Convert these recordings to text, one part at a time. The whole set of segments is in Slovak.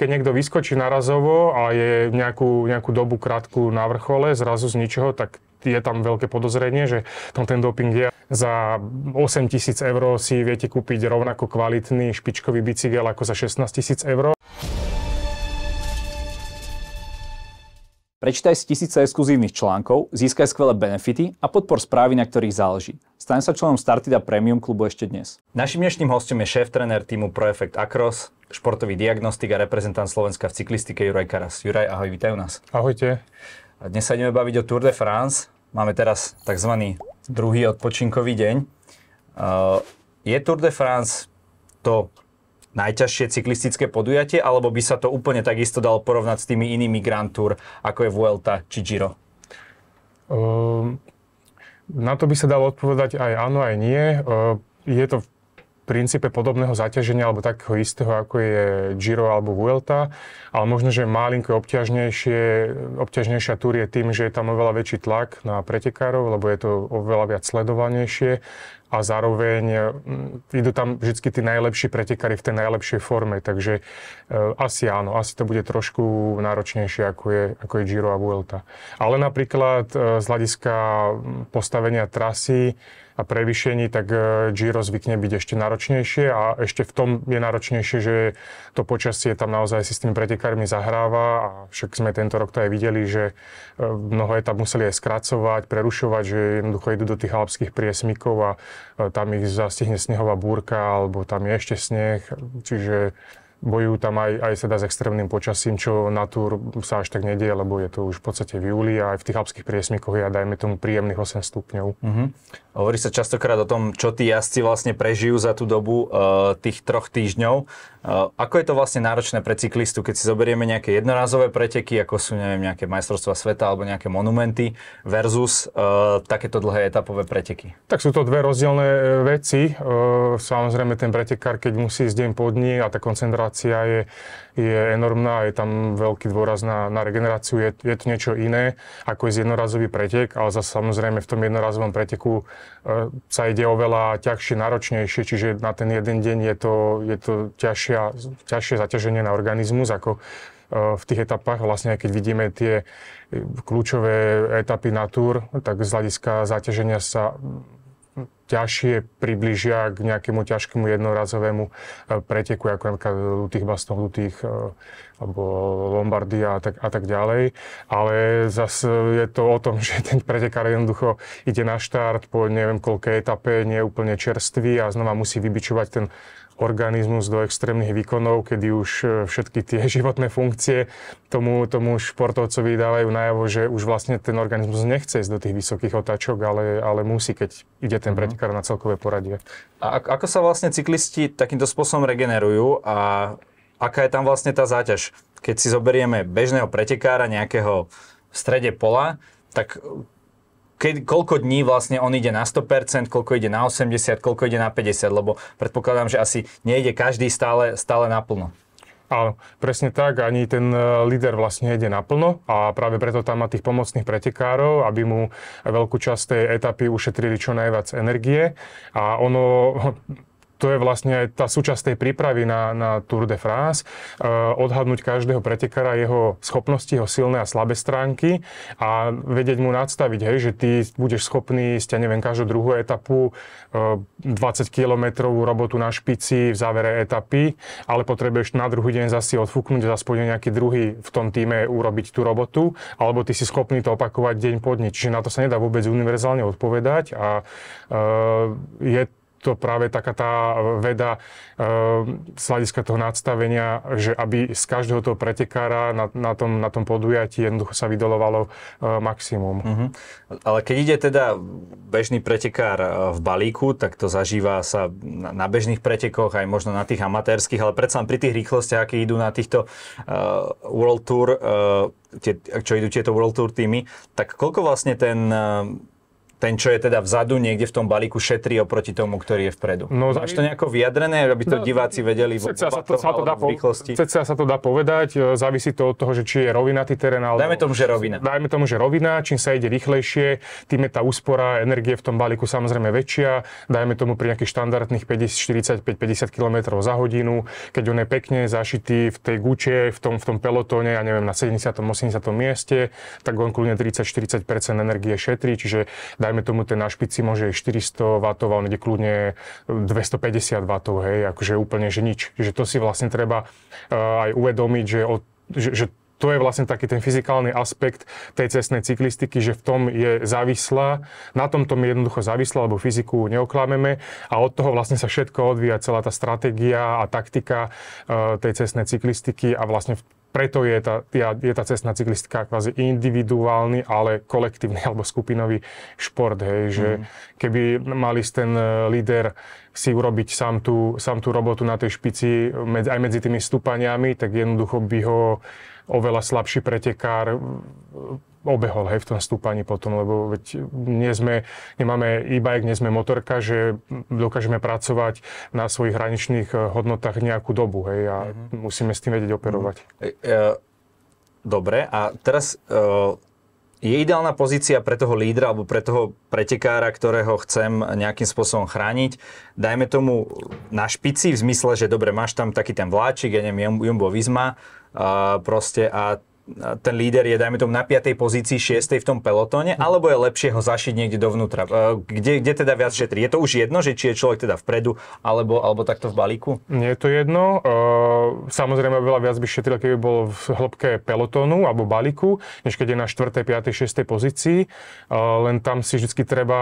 keď niekto vyskočí narazovo a je nejakú, nejakú dobu krátku na vrchole, zrazu z ničoho, tak je tam veľké podozrenie, že tam ten doping je. Za 8 tisíc eur si viete kúpiť rovnako kvalitný špičkový bicykel ako za 16 tisíc eur. Prečítaj si tisíce exkluzívnych článkov, získaj skvelé benefity a podpor správy, na ktorých záleží. Stane sa členom Startida Premium klubu ešte dnes. Našim dnešným hostom je šéf-trenér týmu Project Acros, športový diagnostik a reprezentant Slovenska v cyklistike Juraj Karas. Juraj, ahoj, u nás. Ahojte. A dnes sa ideme baviť o Tour de France. Máme teraz tzv. druhý odpočinkový deň. E, je Tour de France to najťažšie cyklistické podujatie, alebo by sa to úplne takisto dalo porovnať s tými inými Grand Tour, ako je Vuelta či Giro? Ehm, na to by sa dalo odpovedať aj áno, aj nie. Ehm, je to princípe podobného zaťaženia alebo takého istého, ako je Giro alebo Vuelta, ale možno, že malinko obťažnejšie, obťažnejšia túr je tým, že je tam oveľa väčší tlak na pretekárov, lebo je to oveľa viac sledovanejšie a zároveň mm, idú tam vždy tí najlepší pretekári v tej najlepšej forme, takže e, asi áno, asi to bude trošku náročnejšie ako je, ako je Giro a Vuelta. Ale napríklad e, z hľadiska postavenia trasy, a prevýšení, tak e, Giro zvykne byť ešte náročnejšie a ešte v tom je náročnejšie, že to počasie tam naozaj si s tými pretekármi zahráva a však sme tento rok to aj videli, že e, mnoho etap museli aj skracovať, prerušovať, že jednoducho idú do tých alpských priesmikov a e, tam ich zastihne snehová búrka alebo tam je ešte sneh, čiže Bojujú tam aj, aj teda s extrémnym počasím, čo na túr sa až tak nedie, lebo je to už v podstate v júli a aj v tých alpských priesmikoch je, dajme tomu, príjemných 8 stupňov. Mm-hmm. Hovorí sa častokrát o tom, čo tí jazdci vlastne prežijú za tú dobu e, tých troch týždňov. E, ako je to vlastne náročné pre cyklistu, keď si zoberieme nejaké jednorazové preteky, ako sú neviem, nejaké majstrovstvá sveta alebo nejaké monumenty versus e, takéto dlhé etapové preteky? Tak sú to dve rozdielne veci. E, samozrejme ten pretekár, keď musí ísť deň po dni a tá koncentrácia regenerácia je, je enormná, je tam veľký dôraz na, na regeneráciu, je, je to niečo iné, ako je jednorazový pretek, ale zase samozrejme v tom jednorazovom preteku e, sa ide oveľa ťažšie, náročnejšie, čiže na ten jeden deň je to, je to ťažšia, ťažšie zaťaženie na organizmus, ako e, v tých etapách, vlastne keď vidíme tie kľúčové etapy na túr, tak z hľadiska zaťaženia sa ťažšie približia k nejakému ťažkému jednorazovému e, preteku, ako napríklad lutých bastov, lutých e, alebo Lombardia a tak, a tak ďalej. Ale zase je to o tom, že ten pretekár jednoducho ide na štart po neviem koľkej etape, nie je úplne čerstvý a znova musí vybičovať ten organizmus do extrémnych výkonov, kedy už e, všetky tie životné funkcie tomu, tomu športovcovi dávajú najavo, že už vlastne ten organizmus nechce ísť do tých vysokých otáčok, ale, ale musí, keď ide ten mhm. pretekár na celkové poradie. A ako sa vlastne cyklisti takýmto spôsobom regenerujú a aká je tam vlastne tá záťaž? Keď si zoberieme bežného pretekára nejakého v strede pola, tak keď, koľko dní vlastne on ide na 100%, koľko ide na 80%, koľko ide na 50%, lebo predpokladám, že asi nejde každý stále, stále naplno. Áno, presne tak. Ani ten e, líder vlastne ide naplno a práve preto tam má tých pomocných pretekárov, aby mu veľkú časť tej etapy ušetrili čo najviac energie. A ono to je vlastne aj tá súčasť tej prípravy na, na Tour de France. Eh, odhadnúť každého pretekara, jeho schopnosti, jeho silné a slabé stránky a vedieť mu nadstaviť, hej, že ty budeš schopný ísť, ja neviem, každú druhú etapu, 20 eh, kilometrovú robotu na špici v závere etapy, ale potrebuješ na druhý deň zase odfúknuť, zase nejaký druhý v tom týme urobiť tú robotu, alebo ty si schopný to opakovať deň po dni. Čiže na to sa nedá vôbec univerzálne odpovedať a eh, je to práve taká tá e, veda e, z hľadiska toho nadstavenia, že aby z každého toho pretekára na, na, tom, na tom podujatí jednoducho sa vydolovalo e, maximum. Mm-hmm. Ale keď ide teda bežný pretekár v balíku, tak to zažíva sa na, bežných pretekoch, aj možno na tých amatérských, ale predsa pri tých rýchlostiach, aké idú na týchto World Tour, tie, čo idú tieto World Tour týmy, tak koľko vlastne ten ten, čo je teda vzadu, niekde v tom balíku šetrí oproti tomu, ktorý je vpredu. No, Máš to nejako vyjadrené, aby to no, diváci vedeli v sa to, sa to dá sa to dá povedať, e, závisí to od toho, že či je rovinatý terén. Alebo, dajme tomu, že rovina. Dajme tomu, že rovina, čím sa ide rýchlejšie, tým je tá úspora energie v tom balíku samozrejme väčšia. Dajme tomu pri nejakých štandardných 45, 50 km za hodinu, keď on je pekne zašitý v tej guče, v tom, v tom pelotóne, ja neviem, na 70. 80. mieste, tak on kľudne 30-40% energie šetrí, čiže dajme tomu, ten na špici môže 400 W, on ide kľudne 250 e, W, hej, akože úplne, že nič. Čiže to si vlastne treba e, aj uvedomiť, že, od, že, že to je vlastne taký ten fyzikálny aspekt tej cestnej cyklistiky, že v tom je závislá. Na tom je jednoducho závislá, lebo fyziku neoklameme a od toho vlastne sa všetko odvíja, celá tá stratégia a taktika e, tej cestnej cyklistiky a vlastne preto je tá, je tá cestná cyklistika kvázi individuálny, ale kolektívny alebo skupinový šport. Hej, že mm. Keby mali ten e, líder si urobiť sám tú, sám tú robotu na tej špici med, aj medzi tými stúpaniami, tak jednoducho by ho oveľa slabší pretekár obehol hej, v tom stúpaní potom, lebo veď nie sme, nemáme e-bike, nie sme motorka, že dokážeme pracovať na svojich hraničných eh, hodnotách nejakú dobu hej, a mm-hmm. musíme s tým vedieť operovať. Mhm. E, e, dobre, a teraz eh, je ideálna pozícia pre toho lídra alebo pre toho pretekára, ktorého chcem nejakým spôsobom chrániť. Dajme tomu na špici v zmysle, že dobre, máš tam taký ten vláčik, ja neviem, Jumbo Visma, eh, proste a ten líder je, dajme tomu, na 5. pozícii, 6. v tom pelotóne, hm. alebo je lepšie ho zašiť niekde dovnútra? E, kde, kde teda viac šetrí? Je to už jedno, že či je človek teda vpredu, alebo, alebo takto v balíku? Nie je to jedno. E, samozrejme, veľa viac by šetril, keby bol v hĺbke pelotónu alebo balíku, než keď je na 4., 5., 6. pozícii. E, len tam si vždy treba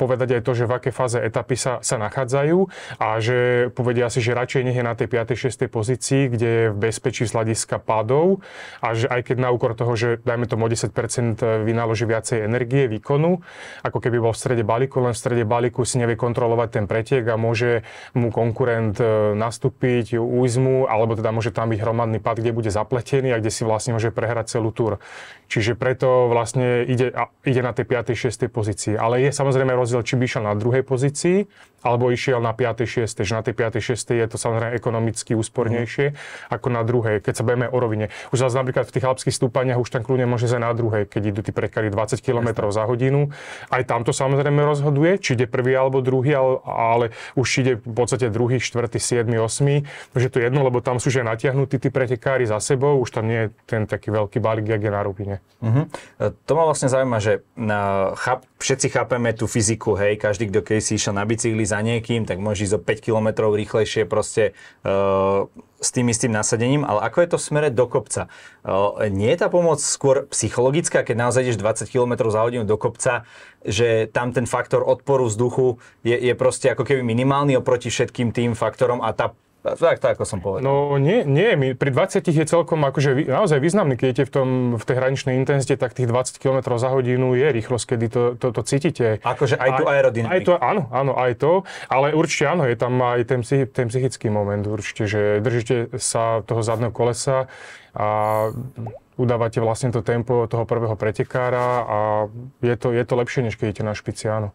povedať aj to, že v aké fáze etapy sa, sa nachádzajú a že povedia si, že radšej nech je na tej 5., 6. pozícii, kde je v bezpečí z hľadiska pádov a že aj keď na úkor toho, že dajme tomu 10% vynaloží viacej energie, výkonu, ako keby bol v strede balíku, len v strede balíku si nevie kontrolovať ten pretiek a môže mu konkurent e, nastúpiť, újsť mu, alebo teda môže tam byť hromadný pad, kde bude zapletený a kde si vlastne môže prehrať celú túr. Čiže preto vlastne ide, ide na tej 5. 6. pozícii. Ale je samozrejme rozdiel, či by išiel na druhej pozícii, alebo išiel na 5. 6. Že na tej 5. 6. je to samozrejme ekonomicky úspornejšie mm. ako na druhej, keď sa beme o rovine. Už zase napríklad v tých alpských stúpaniach už tam kľúne môže sa na druhej, keď idú tí prekary 20 km za hodinu. Aj tam to samozrejme rozhoduje, či ide prvý alebo druhý, ale, ale už ide v podstate druhý, štvrtý, siedmy, 8, Takže to je jedno, lebo tam sú že natiahnutí tí pretekári za sebou, už tam nie je ten taký veľký balík, jak je na rovine. Mm-hmm. To ma vlastne zaujíma, že na, e, cháp, všetci chápeme tú fyziku, hej, každý, kto keď si išiel na bicykli za niekým, tak môže ísť o 5 km rýchlejšie proste uh, s tým istým nasadením, ale ako je to v smere do kopca? Uh, nie je tá pomoc skôr psychologická, keď naozaj ideš 20 km za hodinu do kopca, že tam ten faktor odporu vzduchu je, je proste ako keby minimálny oproti všetkým tým faktorom a tá tak, tak, ako som povedal. No nie, nie my, pri 20 je celkom akože naozaj významný, keď je v, tom, v tej hraničnej intenzite, tak tých 20 km za hodinu je rýchlosť, kedy to, to, to cítite. Akože aj tu aerodynamiku. Aj to, áno, áno, aj to, ale určite áno, je tam aj ten, ten psychický moment určite, že držíte sa toho zadného kolesa a udávate vlastne to tempo toho prvého pretekára a je to, je to lepšie, než keď idete na špici, áno.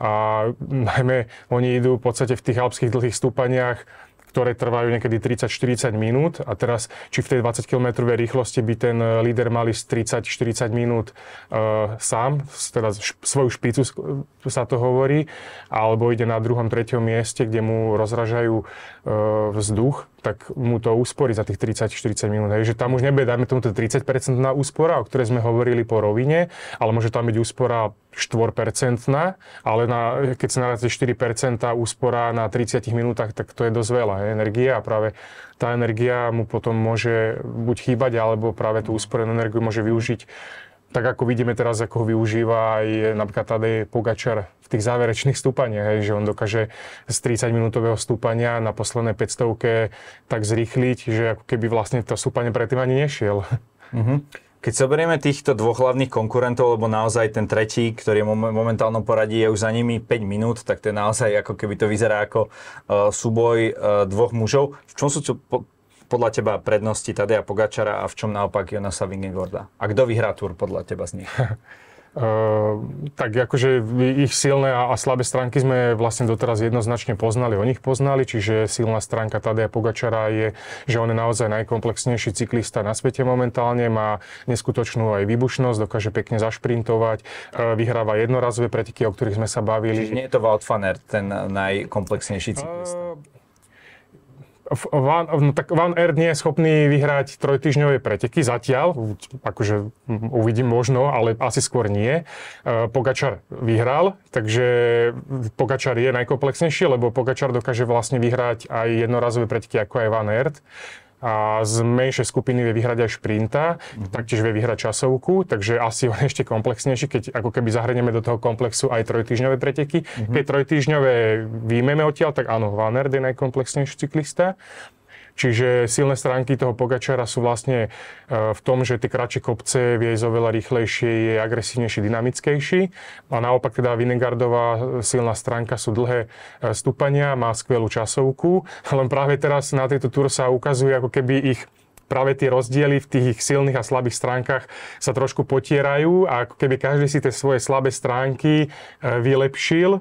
A najmä oni idú v podstate v tých alpských dlhých stúpaniach ktoré trvajú niekedy 30-40 minút a teraz, či v tej 20 km rýchlosti by ten líder mal ísť 30-40 minút e, sám, teda svoju špicu e, sa to hovorí, alebo ide na druhom, treťom mieste, kde mu rozražajú e, vzduch, tak mu to úspory za tých 30-40 minút. Takže tam už nebude, dajme tomu, to 30% na úspora, o ktorej sme hovorili po rovine, ale môže tam byť úspora 4%, ale na, keď sa narazí 4% úspora na 30 minútach, tak to je dosť veľa je, energie a práve tá energia mu potom môže buď chýbať, alebo práve tú úsporenú energiu môže využiť tak ako vidíme teraz, ako ho využíva aj napríklad Tadej Pogačar v tých záverečných stúpaniach, že on dokáže z 30-minútového stúpania na posledné 500 tak zrýchliť, že ako keby vlastne to stúpanie predtým ani nešiel. Mm-hmm. Keď zoberieme týchto dvoch hlavných konkurentov, lebo naozaj ten tretí, ktorý je v momentálnom poradí, je už za nimi 5 minút, tak to je naozaj ako keby to vyzerá ako uh, súboj uh, dvoch mužov. V čom sú to po- podľa teba prednosti Tadeja Pogačara a v čom naopak Jonasa Vingegorda? A kto vyhrá túr podľa teba z nich? Uh, tak akože ich silné a, a slabé stránky sme vlastne doteraz jednoznačne poznali, o nich poznali, čiže silná stránka Tadeja Pogačara je, že on je naozaj najkomplexnejší cyklista na svete momentálne, má neskutočnú aj výbušnosť, dokáže pekne zašprintovať, uh, vyhráva jednorazové pretiky, o ktorých sme sa bavili. Čiže nie je to Wout van Aert, ten najkomplexnejší cyklista? Uh, Van, no tak Van Aert nie je schopný vyhrať trojtyžňové preteky zatiaľ, akože uvidím možno, ale asi skôr nie. E, Pogačar vyhral, takže Pogačar je najkomplexnejší, lebo Pogačar dokáže vlastne vyhrať aj jednorazové preteky ako aj Van Aert a z menšej skupiny vie vyhrať aj šprinta, mm-hmm. taktiež vie vyhrať časovku, takže asi on je ešte komplexnejší, keď ako keby zahrnieme do toho komplexu aj trojtýžňové preteky. Mm-hmm. Keď trojtýžňové výjmeme odtiaľ, tak áno, Van Aert je najkomplexnejší cyklista, Čiže silné stránky toho Pogačara sú vlastne e, v tom, že tie kratšie kopce vie ísť oveľa rýchlejšie, je agresívnejší, dynamickejší. A naopak teda Vinegardová e, silná stránka sú dlhé e, stúpania, má skvelú časovku. Len práve teraz na tejto túr sa ukazuje ako keby ich práve tie rozdiely v tých ich silných a slabých stránkach sa trošku potierajú a ako keby každý si tie svoje slabé stránky vylepšil,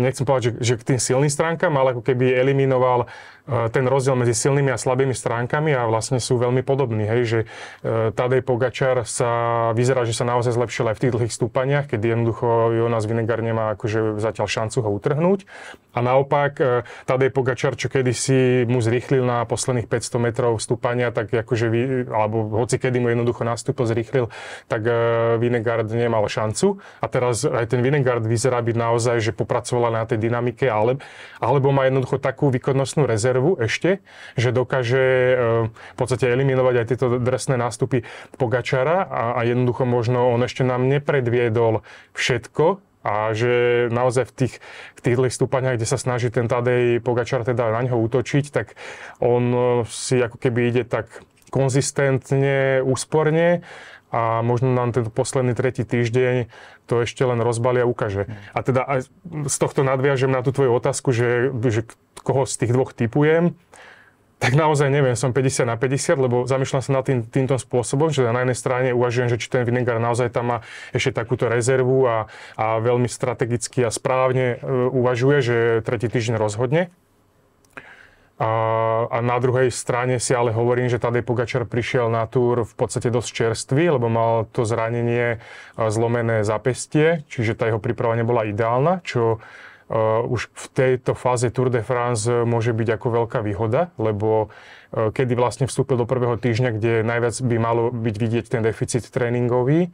nechcem povedať, že, že k tým silným stránkam, ale ako keby eliminoval E, ten rozdiel medzi silnými a slabými stránkami a vlastne sú veľmi podobní. Hej, že e, Tadej Pogačar sa vyzerá, že sa naozaj zlepšil aj v tých dlhých stúpaniach, keď jednoducho Jonas Vinegar nemá akože zatiaľ šancu ho utrhnúť. A naopak e, Tadej Pogačar, čo kedysi mu zrýchlil na posledných 500 metrov stúpania, tak akože, vy, alebo hoci kedy mu jednoducho nastúpil, zrýchlil, tak Vinegard nemal šancu. A teraz aj ten Vinegard vyzerá byť naozaj, že popracovala na tej dynamike, ale, alebo má jednoducho takú výkonnostnú rezervu, rezervu ešte, že dokáže eh, v podstate eliminovať aj tieto drsné nástupy Pogačara a, a jednoducho možno on ešte nám nepredviedol všetko, a že naozaj v tých, v tých dlhých stúpaniach, kde sa snaží ten Tadej Pogačar teda na neho útočiť, tak on eh, si ako keby ide tak konzistentne, úsporne a možno nám ten posledný tretí týždeň to ešte len rozbalí a ukáže. A teda aj z tohto nadviažem na tú tvoju otázku, že, že koho z tých dvoch typujem, tak naozaj neviem, som 50 na 50, lebo zamýšľam sa nad tým, týmto spôsobom, že na jednej strane uvažujem, že či ten Vinegar naozaj tam má ešte takúto rezervu a, a veľmi strategicky a správne e, uvažuje, že tretí týždeň rozhodne a, a na druhej strane si ale hovorím, že Tadej Pogačar prišiel na túr v podstate dosť čerstvý, lebo mal to zranenie e, zlomené zapestie, čiže tá jeho príprava nebola ideálna, čo Uh, už v tejto fáze Tour de France môže byť ako veľká výhoda, lebo uh, kedy vlastne vstúpil do prvého týždňa, kde najviac by malo byť vidieť ten deficit tréningový,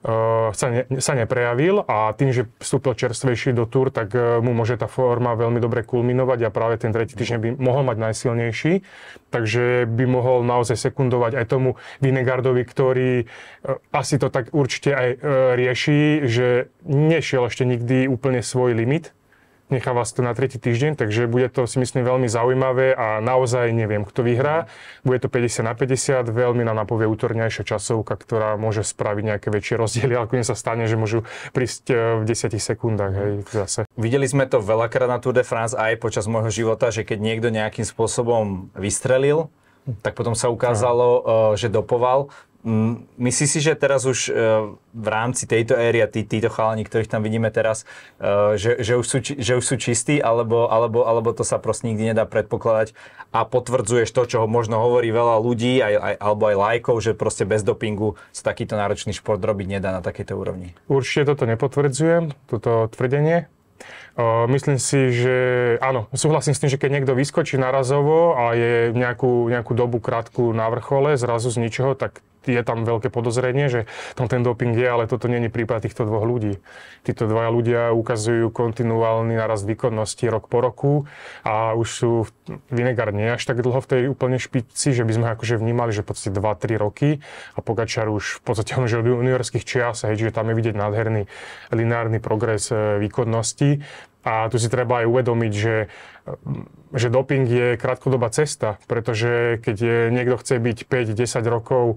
E, sa, ne, sa neprejavil a tým, že vstúpil čerstvejší do túr, tak e, mu môže tá forma veľmi dobre kulminovať a práve ten tretí týždeň by mohol mať najsilnejší, takže by mohol naozaj sekundovať aj tomu Vinegardovi, ktorý e, asi to tak určite aj rieši, že nešiel ešte nikdy úplne svoj limit, necháva sa to na tretí týždeň, takže bude to si myslím veľmi zaujímavé a naozaj neviem, kto vyhrá. Bude to 50 na 50, veľmi nám napovie útornejšia časovka, ktorá môže spraviť nejaké väčšie rozdiely, ale koniec sa stane, že môžu prísť e, v 10 sekundách. Hej, zase. Videli sme to veľakrát na Tour de France aj počas môjho života, že keď niekto nejakým spôsobom vystrelil, tak potom sa ukázalo, Aha. E, že dopoval. Myslíš si, že teraz už e, v rámci tejto éry a tí, títo chalani, ktorých tam vidíme teraz, e, že, že, už, sú, že už sú čistí, alebo, alebo, alebo to sa proste nikdy nedá predpokladať a potvrdzuješ to, čo možno hovorí veľa ľudí aj, aj, alebo aj lajkov, že proste bez dopingu sa takýto náročný šport robiť nedá na takejto úrovni? Určite toto nepotvrdzujem, toto tvrdenie. Myslím si, že áno, súhlasím s tým, že keď niekto vyskočí narazovo a je nejakú, nejakú dobu krátku na vrchole, zrazu z ničoho, tak je tam veľké podozrenie, že tam ten doping je, ale toto není prípad týchto dvoch ľudí. Títo dvaja ľudia ukazujú kontinuálny narast výkonnosti rok po roku a už sú Vinegar nie až tak dlho v tej úplne špici, že by sme akože vnímali, že v podstate 2-3 roky a Pogačar už v podstate on žil v juniorských čias, hej, tam je vidieť nádherný lineárny progres e, výkonnosti. A tu si treba aj uvedomiť, že, že doping je krátkodobá cesta, pretože keď je, niekto chce byť 5-10 rokov e,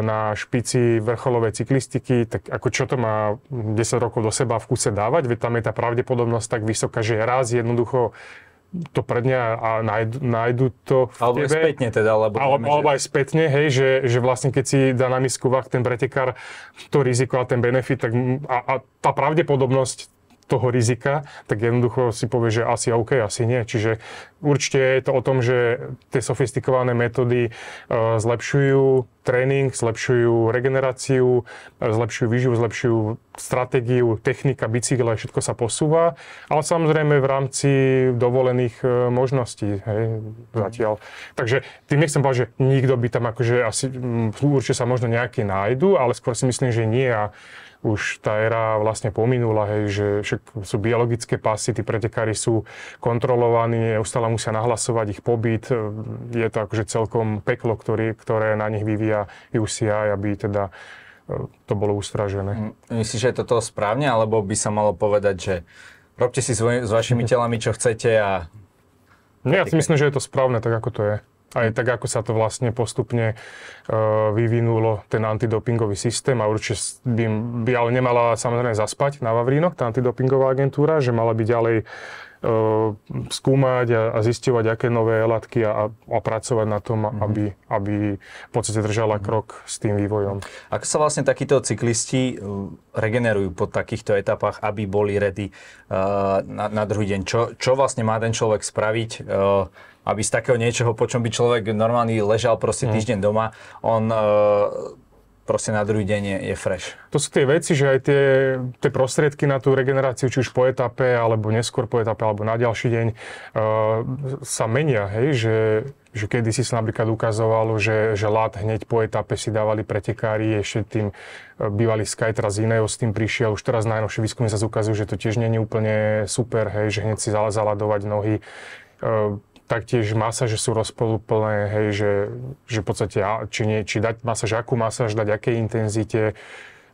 na špici vrcholovej cyklistiky, tak ako čo to má 10 rokov do seba v kuse dávať? Veď tam je tá pravdepodobnosť tak vysoká, že raz jednoducho to predňa a nájdu, nájdu to v alebo tebe. spätne teda. Alebo, alebo, že... aj spätne, hej, že, že vlastne keď si dá na misku vach ten pretekár to riziko a ten benefit, tak a, a tá pravdepodobnosť toho rizika, tak jednoducho si povie, že asi OK, asi nie. Čiže určite je to o tom, že tie sofistikované metódy e, zlepšujú tréning, zlepšujú regeneráciu, e, zlepšujú výživu, zlepšujú stratégiu, technika, bicykla, všetko sa posúva, ale samozrejme v rámci dovolených e, možností hej, zatiaľ. Takže tým nechcem povedať, že nikto by tam akože asi, určite sa možno nejaký nájdu, ale skôr si myslím, že nie a už tá éra vlastne pominula, hej, že však sú biologické pasy, tí pretekári sú kontrolovaní, neustále musia nahlasovať ich pobyt. Je to akože celkom peklo, ktorý, ktoré na nich vyvíja UCI, aby teda e, to bolo ustražené. Mm, myslíš, že je toto správne, alebo by sa malo povedať, že robte si s, vašimi telami, čo chcete a... Nie, no, ja si myslím, že je to správne, tak ako to je aj tak, ako sa to vlastne postupne e, vyvinulo, ten antidopingový systém a určite by, by ale nemala samozrejme zaspať na Vavrínoch tá antidopingová agentúra, že mala by ďalej e, skúmať a, a zistovať, aké nové látky a, a pracovať na tom, mhm. aby, aby v podstate držala mhm. krok s tým vývojom. Ako sa vlastne takíto cyklisti e, regenerujú po takýchto etapách, aby boli ready na, na druhý deň? Čo, čo vlastne má ten človek spraviť? aby z takého niečoho, po čom by človek normálny ležal proste mhm. týždeň doma, on e, proste na druhý deň je, je fresh. To sú tie veci, že aj tie, tie prostriedky na tú regeneráciu, či už po etape, alebo neskôr po etape, alebo na ďalší deň, uh, sa menia, hej, že, že kedy si sa napríklad ukazovalo, že, že lát hneď po etape si dávali pretekári, ešte tým e, bývalý Sky, teraz iného, s tým prišiel, už teraz najnovšie výskumy sa ukazujú, že to tiež nie je úplne super, hej, že hneď si zaladovať nohy. Uh, taktiež masáže sú rozpoluplné, hej, že, že v podstate či, nie, či dať masáž, akú masáž dať, akej intenzite,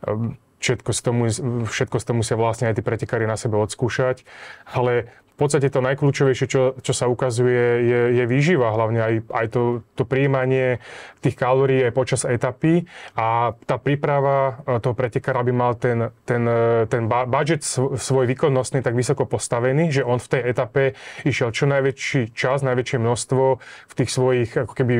ehm, všetko z, tomu, všetko z tomu musia vlastne aj tí pretekári na sebe odskúšať, ale podstate to najkľúčovejšie, čo, čo sa ukazuje, je, je výživa, hlavne aj, aj to, to príjmanie tých kalórií aj počas etapy a tá príprava e, toho pretekára aby mal ten, ten, e, ten budget svoj výkonnostný tak vysoko postavený, že on v tej etape išiel čo najväčší čas, najväčšie množstvo v tých svojich ako keby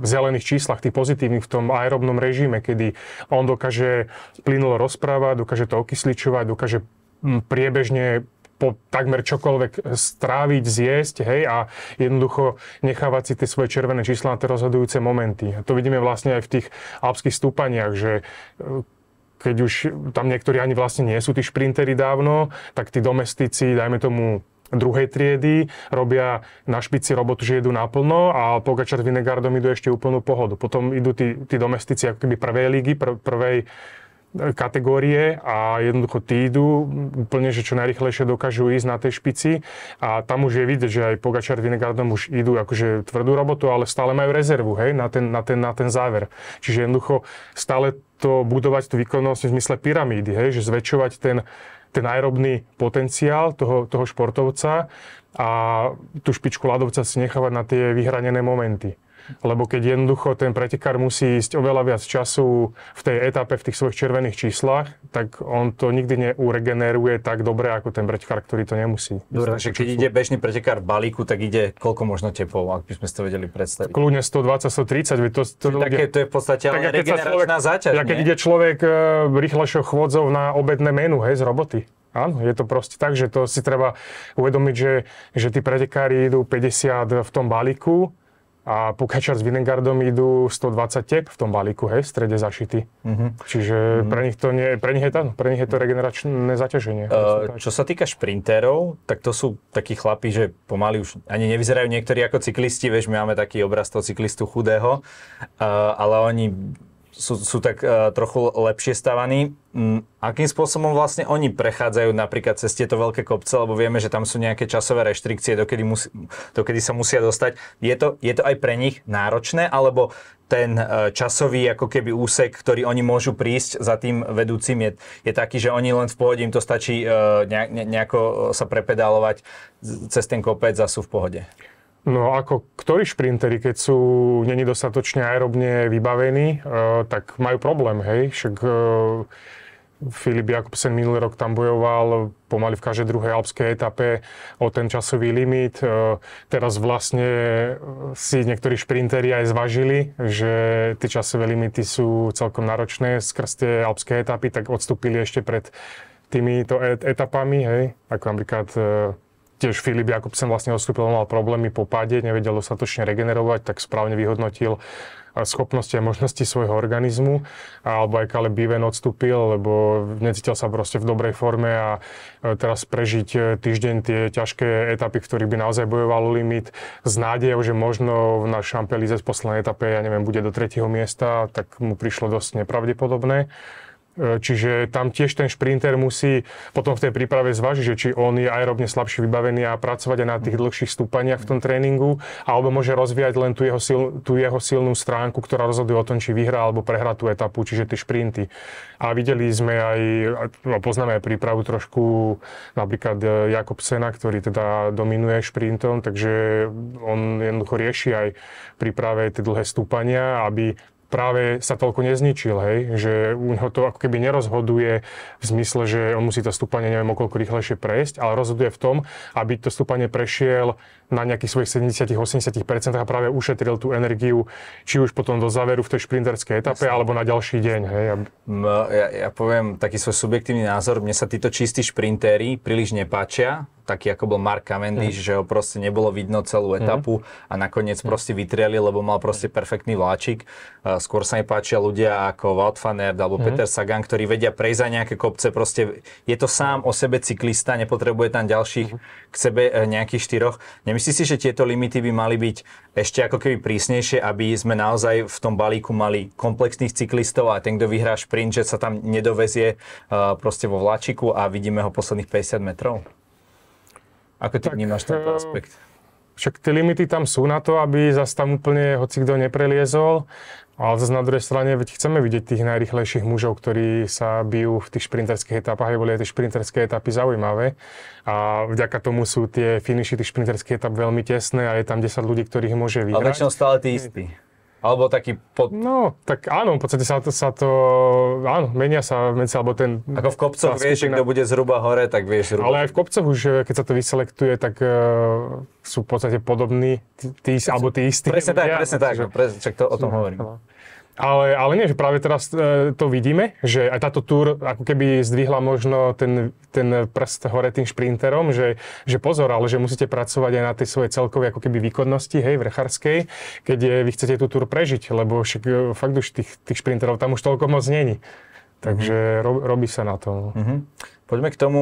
zelených číslach, tých pozitívnych v tom aerobnom režime, kedy on dokáže plynulo rozprávať, dokáže to okysličovať, dokáže priebežne po takmer čokoľvek stráviť, zjesť, hej, a jednoducho nechávať si tie svoje červené čísla na tie rozhodujúce momenty. A to vidíme vlastne aj v tých alpských stúpaniach, že e, keď už tam niektorí ani vlastne nie sú tí šprintery dávno, tak tí domestici, dajme tomu druhej triedy, robia na špici robotu, že jedú naplno a Pogačar s Vinegardom idú ešte úplnú pohodu. Potom idú tí, tí domestici ako keby prvej lígy, pr- prvej kategórie a jednoducho tí idú úplne, že čo najrychlejšie dokážu ísť na tej špici a tam už je vidieť, že aj Pogačar Vinegardom už idú akože tvrdú robotu, ale stále majú rezervu, hej, na ten, na ten, na ten záver. Čiže jednoducho stále to budovať tú výkonnosť v zmysle pyramídy, hej, že zväčšovať ten, ten aerobný potenciál toho, toho športovca a tú špičku ľadovca si nechávať na tie vyhranené momenty lebo keď jednoducho ten pretekár musí ísť oveľa viac času v tej etape v tých svojich červených číslach, tak on to nikdy neuregeneruje tak dobre, ako ten pretekár, ktorý to nemusí. Dobre, takže keď ide bežný pretekár v balíku, tak ide koľko možno tepov, ak by sme si to vedeli predstaviť. Kľudne 120, 130, veď to, to, ľudia... také, to je v podstate tak, ale ja regeneračná človek, záťaž, ja keď ide človek uh, e, rýchlejšou chôdzov na obedné menu, hej, z roboty. Áno, je to proste tak, že to si treba uvedomiť, že, že tí pretekári idú 50 v tom balíku, a Pukačar s Vinegardom idú 120 tep v tom balíku, hej, v strede zašity. Mm-hmm. Čiže mm-hmm. pre nich to nie, pre nich je, pre nich je to mhm. regeneračné zaťaženie. Uh, čo sa týka šprinterov, tak to sú takí chlapí, že pomaly už ani nevyzerajú niektorí ako cyklisti, vieš, my máme taký obraz toho cyklistu chudého, uh, ale oni sú, sú tak uh, trochu lepšie stavaní. Mm, akým spôsobom vlastne oni prechádzajú napríklad cez tieto veľké kopce, lebo vieme, že tam sú nejaké časové reštrikcie, dokedy, musí, dokedy sa musia dostať. Je to, je to aj pre nich náročné, alebo ten uh, časový ako keby úsek, ktorý oni môžu prísť za tým vedúcim, je, je taký, že oni len v pohode im to stačí uh, nejako sa prepedálovať cez ten kopec a sú v pohode? No ako ktorí šprintery, keď sú není dostatočne aerobne vybavení, e, tak majú problém, hej. Však e, Filip Jakobsen minulý rok tam bojoval pomaly v každej druhej alpskej etape o ten časový limit. E, teraz vlastne e, si niektorí šprinteri aj zvažili, že tie časové limity sú celkom náročné skrz tie alpské etapy, tak odstúpili ešte pred týmito etapami, hej. Ako napríklad e, Tiež Filip Jakobsen vlastne odstúpil, mal problémy po páde, nevedel dostatočne regenerovať, tak správne vyhodnotil schopnosti a možnosti svojho organizmu. Alebo aj Kale Biven odstúpil, lebo necítil sa proste v dobrej forme a e, teraz prežiť e, týždeň tie ťažké etapy, v ktorých by naozaj bojoval limit s nádejou, že možno na Šampelize z poslednej etape, ja neviem, bude do tretieho miesta, tak mu prišlo dosť nepravdepodobné. E, čiže tam tiež ten šprinter musí potom v tej príprave zvážiť, že či on je aerobne slabšie vybavený a pracovať aj na tých dlhších stúpaniach v tom tréningu, alebo môže rozvíjať len tú jeho, sil, tú jeho silnú stránku, ktorá rozhoduje o tom, či vyhrá alebo prehrá tú etapu, čiže tie šprinty. A videli sme aj, no, poznáme aj prípravu trošku napríklad e, Jakobsena, ktorý teda dominuje šprintom, takže on jednoducho rieši aj príprave tie dlhé stúpania, aby práve sa toľko nezničil, hej, že u neho to ako keby nerozhoduje v zmysle, že on musí to stúpanie neviem o koľko rýchlejšie prejsť, ale rozhoduje v tom, aby to stúpanie prešiel na nejakých svojich 70-80% a práve ušetril tú energiu, či už potom do záveru v tej šprinterskej etape, Jasne. alebo na ďalší deň. Hej. Ja, ja poviem taký svoj subjektívny názor, mne sa títo čistí šprintéri príliš nepáčia, taký ako bol Mark Cavendish, mm. že ho proste nebolo vidno celú mhm. etapu mm. a nakoniec mm. proste vytriali, lebo mal proste perfektný vláčik. Skôr sa mi páčia ľudia ako Wout van Aert alebo mm. Peter Sagan, ktorí vedia prejsť za nejaké kopce, proste je to sám o sebe cyklista, nepotrebuje tam ďalších mm. k sebe e, nejakých štyroch. Nemyslíš si, že tieto limity by mali byť ešte ako keby prísnejšie, aby sme naozaj v tom balíku mali komplexných cyklistov a ten, kto vyhrá sprint, že sa tam nedovezie e, proste vo vláčiku a vidíme ho posledných 50 metrov? Ako ty tak, vnímaš tento eh, aspekt? Však tie limity tam sú na to, aby zase tam úplne hocikto nepreliezol, ale zase na druhej strane veď chceme vidieť tých najrychlejších mužov, ktorí sa bijú v tých šprinterských etapách, aj boli aj tie šprinterské etapy zaujímavé. A vďaka tomu sú tie finishy tých šprinterských etap veľmi tesné a je tam 10 ľudí, ktorých môže vyhrať. Ale väčšinou stále tí istí. Alebo taký pod... No, tak áno, v podstate sa to, sa to áno, menia sa, medzi, alebo ten... Ako v kopcoch vieš, skupina... kto bude zhruba hore, tak vieš zhruba. Ale aj v kopcoch už, eh, keď sa to vyselektuje, tak uh, sú v podstate podobní, tí, tí, alebo tí istí. Presne tak, presne tak, presne, to o tom hovorím. Ale, ale nie, že práve teraz e, to vidíme, že aj táto túr ako keby zdvihla možno ten, ten prst hore tým šprinterom, že, že pozor, ale že musíte pracovať aj na tej svojej celkovej ako keby výkonnosti, hej, vrchárskej, keď je, vy chcete tú túr prežiť, lebo však e, fakt už tých, tých šprinterov tam už toľko moc není. Takže mm-hmm. ro, robí sa na to. Mm-hmm. Poďme k tomu,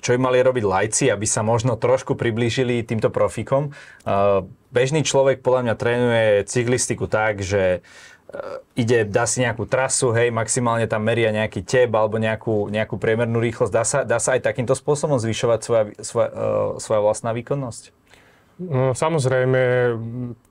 čo by mali robiť lajci, aby sa možno trošku priblížili týmto profikom. Bežný človek podľa mňa trénuje cyklistiku tak, že e, ide, dá si nejakú trasu, hej, maximálne tam meria nejaký teb alebo nejakú, nejakú priemernú rýchlosť. Dá sa, dá sa aj takýmto spôsobom zvyšovať svoja, svoja, e, svoja vlastná výkonnosť? No, samozrejme,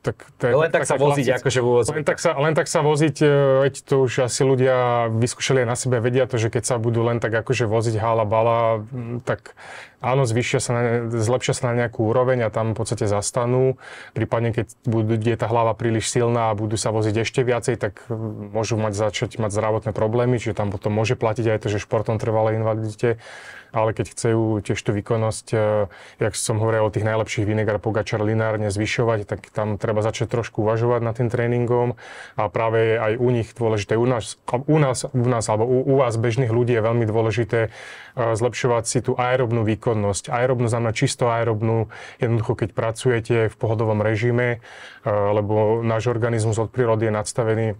tak... tak len tak sa voziť, klasic, akože v Len tak sa, len tak sa voziť, e, veď to už asi ľudia vyskúšali aj na sebe, vedia to, že keď sa budú len tak akože voziť hala bala, tak Áno, zvyšia sa na, zlepšia sa na nejakú úroveň a tam v podstate zastanú. Prípadne, keď je tá hlava príliš silná a budú sa voziť ešte viacej, tak hm, môžu mať, začať mať zdravotné problémy, čiže tam potom môže platiť aj to, že športom trvalé invalidite. Ale keď chcú tiež tú výkonnosť, e, jak som hovoril o tých najlepších Vinegar, Pogačar, Linárne zvyšovať, tak tam treba začať trošku uvažovať nad tým tréningom a práve aj u nich dôležité, u nás, u nás, u nás alebo u, u vás bežných ľudí je veľmi dôležité e, zlepšovať si tú aerobnú výkonnosť výkonnosť. Aerobnú znamená čisto aerobnú, jednoducho keď pracujete v pohodovom režime, e, lebo náš organizmus od prírody je nadstavený e,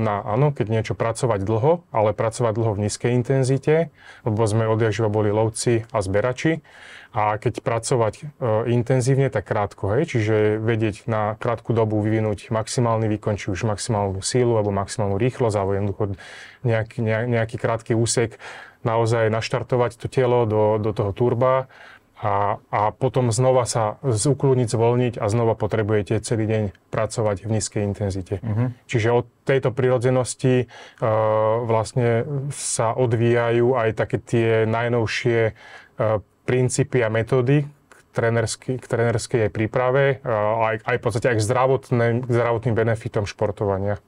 na áno, keď niečo pracovať dlho, ale pracovať dlho v nízkej intenzite, lebo sme odjaživa boli lovci a zberači. A keď pracovať e, intenzívne, tak krátko, hej? čiže vedieť na krátku dobu vyvinúť maximálny výkon, či už maximálnu sílu alebo maximálnu rýchlosť, alebo jednoducho nejaký, nejaký krátky úsek naozaj naštartovať to telo do, do toho turba a, a potom znova sa zúkludniť, zvolniť a znova potrebujete celý deň pracovať v nízkej intenzite. Mm-hmm. Čiže od tejto prirodzenosti e, vlastne sa odvíjajú aj také tie najnovšie e, princípy a metódy, k trenerskej aj príprave, e, aj, aj v podstate aj k, k zdravotným benefitom športovania.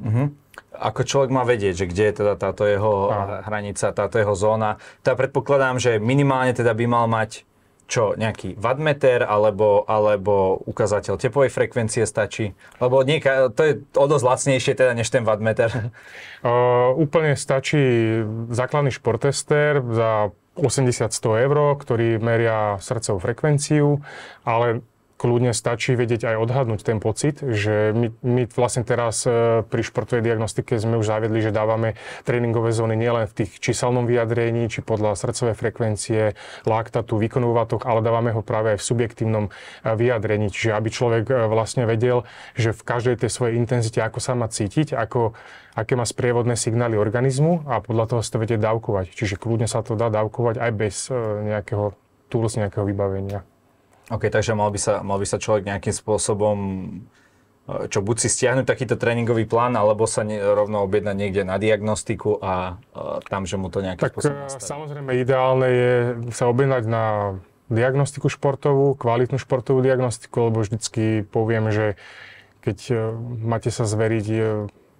Mm-hmm. Ako človek má vedieť, že kde je teda táto jeho Aha. hranica, táto jeho zóna. Teda predpokladám, že minimálne teda by mal mať čo, nejaký vadmeter alebo, alebo ukazateľ tepovej frekvencie stačí? Lebo nieka, to je o dosť lacnejšie teda než ten vadmeter. Uh, úplne stačí základný športester za 80-100 eur, ktorý meria srdcovú frekvenciu, ale kľudne stačí vedieť aj odhadnúť ten pocit, že my, my vlastne teraz e, pri športovej diagnostike sme už zaviedli, že dávame tréningové zóny nielen v tých číselnom vyjadrení, či podľa srdcovej frekvencie, laktatu, výkonu ale dávame ho práve aj v subjektívnom e, vyjadrení, čiže aby človek e, vlastne vedel, že v každej tej svojej intenzite, ako sa má cítiť, ako, aké má sprievodné signály organizmu a podľa toho sa to vedie dávkovať. Čiže kľudne sa to dá dávkovať aj bez nejakého tools, nejakého vybavenia. OK, takže mal by sa, mal by sa človek nejakým spôsobom e, čo buď si stiahnuť takýto tréningový plán, alebo sa ne, rovno objednať niekde na diagnostiku a, a e, tam, že mu to nejakým tak, spôsobom e, nastaví. Samozrejme, ideálne je sa objednať na diagnostiku športovú, kvalitnú športovú diagnostiku, lebo vždycky poviem, že keď máte sa zveriť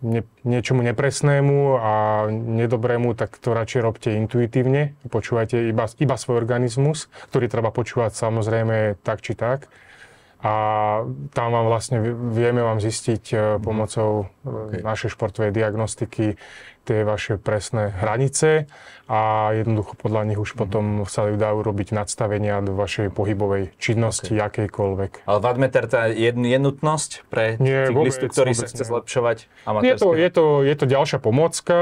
ne, niečomu nepresnému a nedobrému, tak to radšej robte intuitívne. Počúvajte iba, iba svoj organizmus, ktorý treba počúvať samozrejme tak či tak. A tam vám vlastne vieme vám zistiť e, pomocou e, okay. našej športovej diagnostiky, tie vaše presné hranice a jednoducho podľa nich už mm-hmm. potom sa dá urobiť nadstavenia do vašej pohybovej činnosti, okay. akejkoľvek. Ale vadmeter je, je nutnosť pre Nie, cyklistu, vôbec, ktorý vôbec sa chce nie. zlepšovať Je to, je, to, je to ďalšia pomôcka,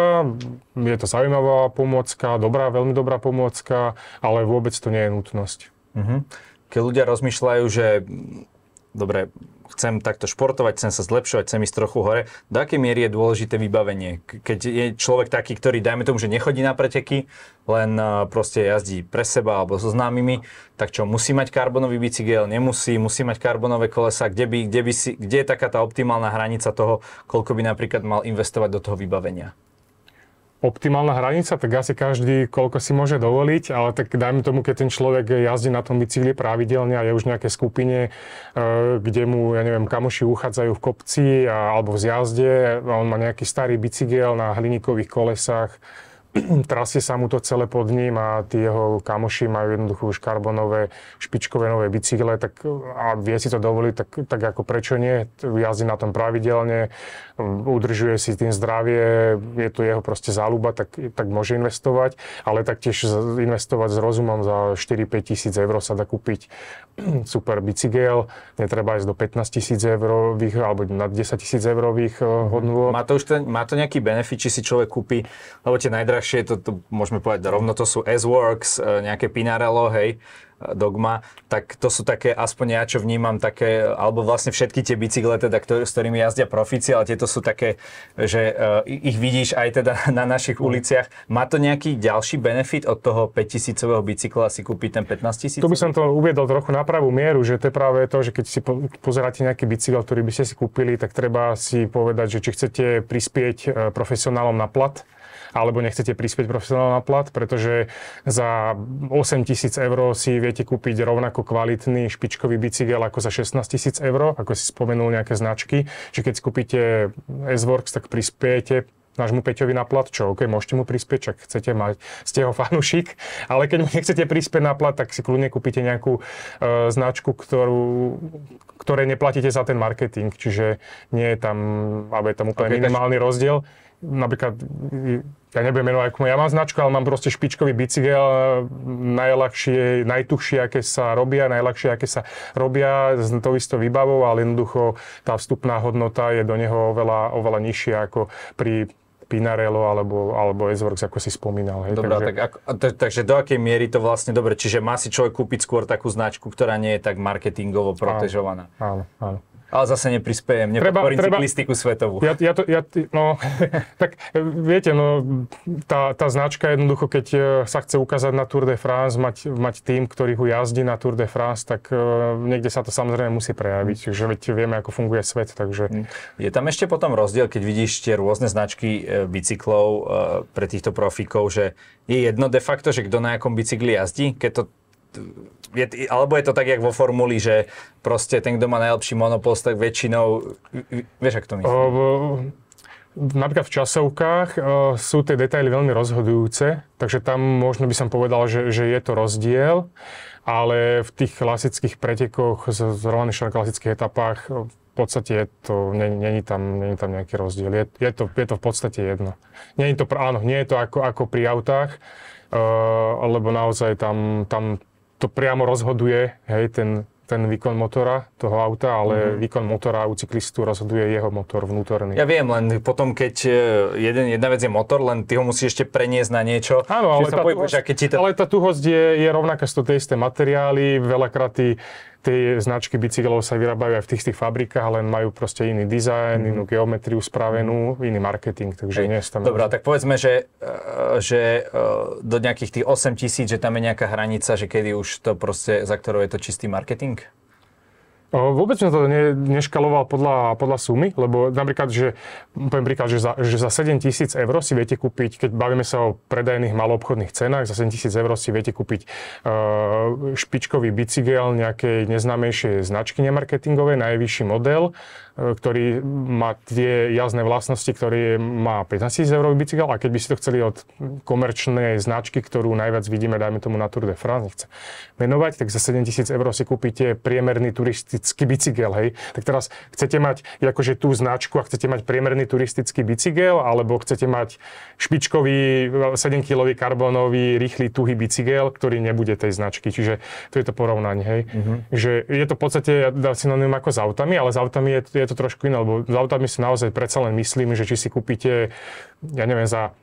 je to zaujímavá pomôcka, dobrá, veľmi dobrá pomôcka, ale vôbec to nie je nutnosť. Mm-hmm. Keď ľudia rozmýšľajú, že dobre, chcem takto športovať, chcem sa zlepšovať, chcem ísť trochu hore. Do akej miery je dôležité vybavenie? Keď je človek taký, ktorý, dajme tomu, že nechodí na preteky, len eh, proste jazdí pre seba alebo so známymi, tak čo, musí mať karbonový bicykel, nemusí, musí mať karbonové kolesa, kde, by, kde, by si, kde je taká tá optimálna hranica toho, koľko by napríklad mal investovať do toho vybavenia? optimálna hranica, tak asi každý, koľko si môže dovoliť, ale tak dajme tomu, keď ten človek jazdí na tom bicykli pravidelne a je už v nejakej skupine, e, kde mu, ja neviem, kamoši uchádzajú v kopci a, alebo v zjazde, a on má nejaký starý bicykel na hliníkových kolesách, trasie sa mu to celé pod ním a tí jeho kamoši majú jednoducho už karbonové, špičkové nové bicykle tak, a vie si to dovoliť, tak, tak ako prečo nie, jazdí na tom pravidelne, udržuje si tým zdravie, je to jeho proste záľuba, tak, tak môže investovať, ale taktiež investovať s rozumom za 4-5 tisíc eur sa dá kúpiť super bicykel, netreba ísť do 15 tisíc eurových alebo na 10 tisíc eurových eh, hodnú. Má to, už ten, má to nejaký benefit, či si človek kúpi, lebo tie najdra- najťažšie, to, to môžeme povedať rovno, to sú S-Works, e, nejaké Pinarello, hej, e, Dogma, tak to sú také, aspoň ja čo vnímam, také, alebo vlastne všetky tie bicykle, teda, ktorý, s ktorými jazdia profici, ale tieto sú také, že uh, ich vidíš aj teda na našich uliciach. Má to nejaký ďalší benefit od toho 5000-ového bicykla si kúpiť ten 15 tisíc? Tu by som to uviedol trochu na pravú mieru, že to je práve to, že keď si pozeráte nejaký bicykel, ktorý by ste si kúpili, tak treba si povedať, že či chcete prispieť profesionálom na plat, alebo nechcete prispieť profesionálne na plat, pretože za 8 tisíc eur si viete kúpiť rovnako kvalitný špičkový bicykel ako za 16 tisíc eur, ako si spomenul nejaké značky. Čiže keď kúpite S-Works, tak prispiejete nášmu Peťovi na plat, čo OK, môžete mu prispieť, čak chcete mať, ste ho fanušik, ale keď mu nechcete prispieť na plat, tak si kľudne kúpite nejakú e, značku, ktorú, ktoré neplatíte za ten marketing, čiže nie je tam, aby je tam úplne okay, minimálny rozdiel napríklad, ja nebudem menovať, ja mám značku, ale mám proste špičkový bicykel, najľahšie, najtuchšie, aké sa robia, najľahšie, aké sa robia, s to isto výbavou, ale jednoducho tá vstupná hodnota je do neho oveľa, oveľa nižšia ako pri Pinarello alebo, alebo S-Works, ako si spomínal. Hej. Dobre, takže... tak, a, t- takže do akej miery to vlastne dobre, čiže má si človek kúpiť skôr takú značku, ktorá nie je tak marketingovo protežovaná. Áno, áno. áno. Ale zase neprispiejem. nepodporím treba, treba, cyklistiku svetovú. Ja, ja to, ja, no, tak viete, no, tá, tá značka jednoducho, keď e, sa chce ukázať na Tour de France, mať, mať tým, ktorý ho jazdí na Tour de France, tak uh, niekde sa to samozrejme musí prejaviť, že veď vieme, ako funguje svet, takže... Mm. Je tam ešte potom rozdiel, keď vidíš tie rôzne značky e, bicyklov pre týchto profikov, že je jedno de facto, že kto na jakom bicykli jazdí, keď to je, alebo je to tak, jak vo formuli, že proste ten, kto má najlepší monopost, tak väčšinou, vieš, ak to myslím? Uh, napríklad v časovkách uh, sú tie detaily veľmi rozhodujúce, takže tam možno by som povedal, že, že je to rozdiel, ale v tých klasických pretekoch, zrovna v klasických etapách, v podstate je to, není tam, tam nejaký rozdiel. Je, je, to, je to v podstate jedno. Není to, áno, nie je to ako, ako pri autách, uh, lebo naozaj tam, tam to priamo rozhoduje, hej, ten, ten výkon motora toho auta, ale mm-hmm. výkon motora u cyklistu rozhoduje jeho motor vnútorný. Ja viem, len potom, keď e, jeden, jedna vec je motor, len ty ho musíš ešte preniesť na niečo. Áno, ale, tá, pohybuješ, tuhosť, keď ti to... ale tá tuhosť je, je rovnaká, sú to tie isté materiály, veľakrát ty tie značky bicyklov sa vyrábajú aj v tých, tých fabrikách, len majú proste iný dizajn, mm-hmm. inú geometriu spravenú, mhm. iný marketing, takže nie je. Dobre, tak povedzme, že, eh, že eh, do nejakých tých 8 tisíc, že tam je nejaká hranica, že kedy už to proste, za ktorou je to čistý marketing? Vôbec som to ne, neškaloval podľa, podľa sumy, lebo napríklad, že, poviem príklad, že za, že za 7 tisíc eur si viete kúpiť, keď bavíme sa o predajných maloobchodných cenách, za 7 tisíc eur si viete kúpiť uh, špičkový bicykel nejakej neznámejšej značky nemarketingovej, najvyšší model E, ktorý má tie jazné vlastnosti, ktorý má 15 000 eurový bicykel a keď by si to chceli od komerčnej značky, ktorú najviac vidíme, dajme tomu na Tour de France, nechce menovať, tak za 7 000 eur si kúpite priemerný turistický bicykel, hej. Tak teraz chcete mať akože tú značku a chcete mať priemerný turistický bicykel, alebo chcete mať špičkový 7-kilový karbónový rýchly tuhý bicykel, ktorý nebude tej značky. Čiže to je to porovnanie, hej. Mm-hmm. Že je to v podstate, synonym ako s autami, ale s autami je, je to trošku iné, lebo s autami si naozaj predsa len myslím, že či si kúpite, ja neviem, za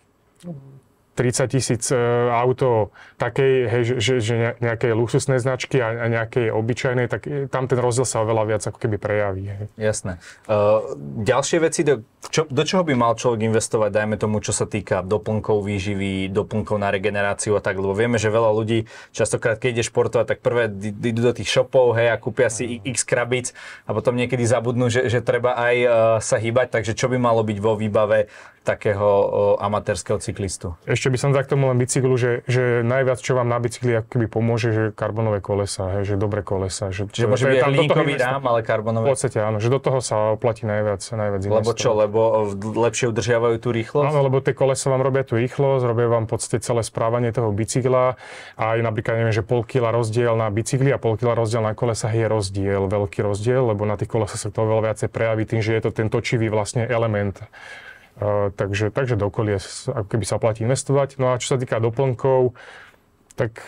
30 tisíc e, auto takej, hej, že, že nejakej luxusnej značky a nejakej obyčajnej, tak e, tam ten rozdiel sa oveľa viac ako keby prejaví. Hej. Jasné. Uh, ďalšie veci, do, čo, do čoho by mal človek investovať, dajme tomu, čo sa týka doplnkov výživy, doplnkov na regeneráciu a tak, lebo vieme, že veľa ľudí častokrát, keď ide športovať, tak prvé idú do tých shopov hej, a kúpia si x krabic a potom niekedy zabudnú, že, že treba aj uh, sa hýbať, takže čo by malo byť vo výbave takého uh, amatérskeho cyklistu? Ešte ešte by som dal k tomu len bicyklu, že, že najviac, čo vám na bicykli akoby pomôže, že karbonové kolesa, hej, že dobré kolesa. Že, že môže byť líkový rám, ale karbonové. V podstate áno, že do toho sa oplatí najviac, najviac investovať. Lebo čo, lebo lepšie udržiavajú tú rýchlosť? Áno, lebo tie kolesa vám robia tú rýchlosť, robia vám v podstate celé správanie toho bicykla. A aj napríklad, neviem, že pol kila rozdiel na bicykli a pol kila rozdiel na kolesách je rozdiel, veľký rozdiel, lebo na tých kolesách sa to veľa viacej prejaví tým, že je to ten točivý vlastne element Eh, takže, takže do okolie ako keby sa platí investovať. No a čo sa týka doplnkov, tak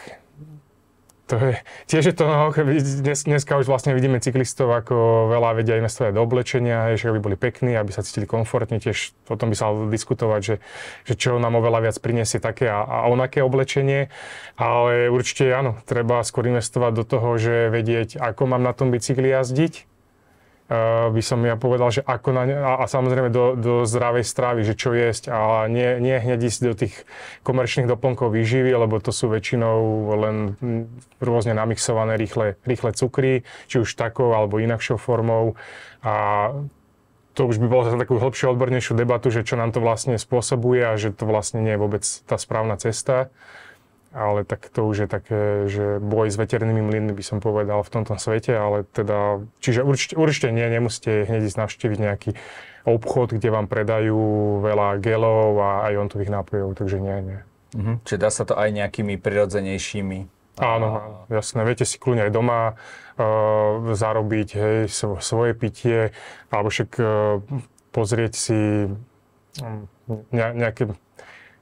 to je, tiež je to, no, dnes, dneska už vlastne vidíme cyklistov, ako veľa vedia investovať do oblečenia, že aby boli pekní, aby sa cítili komfortne, tiež o tom by sa diskutovať, že, že čo nám oveľa viac priniesie také a, a onaké oblečenie, ale určite áno, treba skôr investovať do toho, že vedieť, ako mám na tom bicykli jazdiť, uh, by som ja povedal, že ako na ne, a, a samozrejme do, do zdravej stravy, že čo jesť a nie, nie hneď ísť do tých komerčných doplnkov výživy, lebo to sú väčšinou len hm, rôzne namixované rýchle, rýchle cukry, či už takou alebo inakšou formou a to už by bolo za takú hĺbšiu odbornejšiu debatu, že čo nám to vlastne spôsobuje a že to vlastne nie je vôbec tá správna cesta ale tak to už je také, že boj s veternými mlynmi by som povedal v tomto svete, ale teda, čiže určite, určite nie, nemusíte hneď ísť navštíviť nejaký obchod, kde vám predajú veľa gelov a aj ontových nápojov, takže nie, nie. Mhm. Čiže dá sa to aj nejakými prirodzenejšími Áno, áno, jasné. Viete si kľúne aj doma uh, zarobiť hej, svo, svoje pitie, alebo však uh, pozrieť si um, ne, nejaké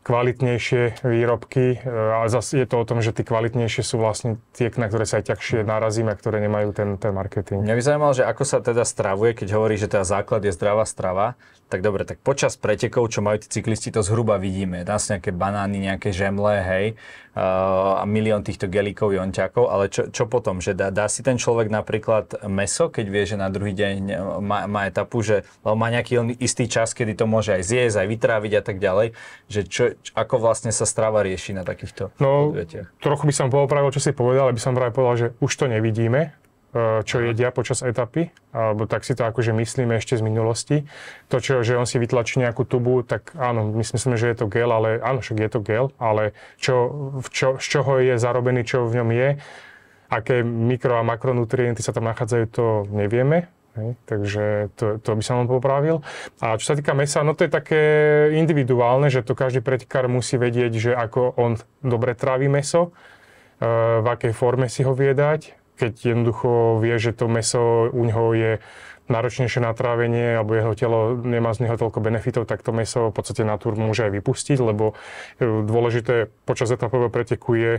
kvalitnejšie výrobky e, a zase je to o tom, že tie kvalitnejšie sú vlastne tie, na ktoré sa aj ťažšie narazíme, ktoré nemajú ten, ten marketing. Mňa by zaujímalo, že ako sa teda stravuje, keď hovorí, že teda základ je zdravá strava, tak dobre, tak počas pretekov, čo majú tí cyklisti, to zhruba vidíme. Dá sa nejaké banány, nejaké žemle, hej, uh, a milión týchto gelíkov, jonťakov, ale čo, čo potom, že dá, dá si ten človek napríklad meso, keď vie, že na druhý deň e, má, má etapu, že má nejaký istý čas, kedy to môže aj zjesť, aj vytráviť a tak ďalej, že čo, ako vlastne sa strava rieši na takýchto No, podvietiach? trochu by som poopravil, čo si povedal, aby som práve povedal, že už to nevidíme, E, čo mhm. jedia počas etapy, alebo tak si to akože myslíme ešte z minulosti. To, čo, že on si vytlačí nejakú tubu, tak áno, my si myslíme, že je to gel, ale áno, však je to gel, ale čo, čo, z čoho je zarobený, čo v ňom je, aké mikro- a makronutrienty sa tam nachádzajú, to nevieme. Hej, takže to, to by som vám popravil. A čo sa týka mesa, no to je také individuálne, že to každý pretekár musí vedieť, že ako on dobre trávi meso, e, v akej forme si ho viedať keď jednoducho vie, že to meso u neho je náročnejšie na trávenie alebo jeho telo nemá z neho toľko benefitov, tak to meso v podstate túr môže aj vypustiť, lebo e, dôležité počas etapového preteku je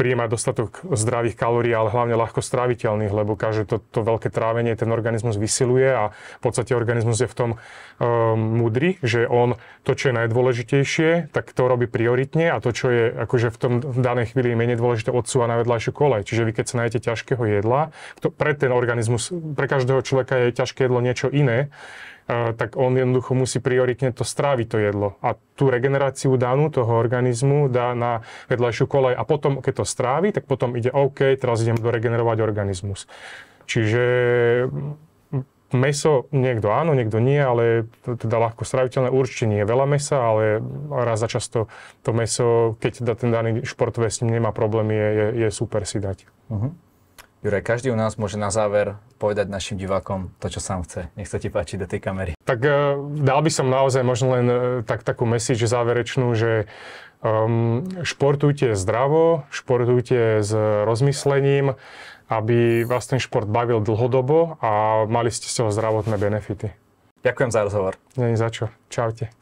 príjmať dostatok zdravých kalórií, ale hlavne ľahko stráviteľných, lebo každé to, to veľké trávenie ten organizmus vysiluje a v podstate organizmus je v tom um, múdry, že on to, čo je najdôležitejšie, tak to robí prioritne a to, čo je akože v tom v danej chvíli menej dôležité, odsúva na vedľajšiu kolej. Čiže vy keď sa najete ťažkého jedla, to pre ten organizmus, pre každého človeka je ťažké ťažké jedlo niečo iné, e, tak on jednoducho musí prioritne to stráviť to jedlo. A tú regeneráciu danú toho organizmu dá na vedľajšiu kolej. A potom, keď to strávi, tak potom ide OK, teraz idem doregenerovať organizmus. Čiže meso niekto áno, niekto nie, ale teda ľahko straviteľné určite nie je veľa mesa, ale raz za často to meso, keď teda ten daný športové s ním nemá problémy, je, je, je super si dať. Uh-huh. Juraj, každý u nás môže na záver povedať našim divákom to, čo sám chce. Nech sa ti páči do tej kamery. Tak e, dal by som naozaj možno len e, tak, takú message záverečnú, že um, športujte zdravo, športujte s rozmyslením, aby vás ten šport bavil dlhodobo a mali ste z toho zdravotné benefity. Ďakujem za rozhovor. Není za čo. Čaute.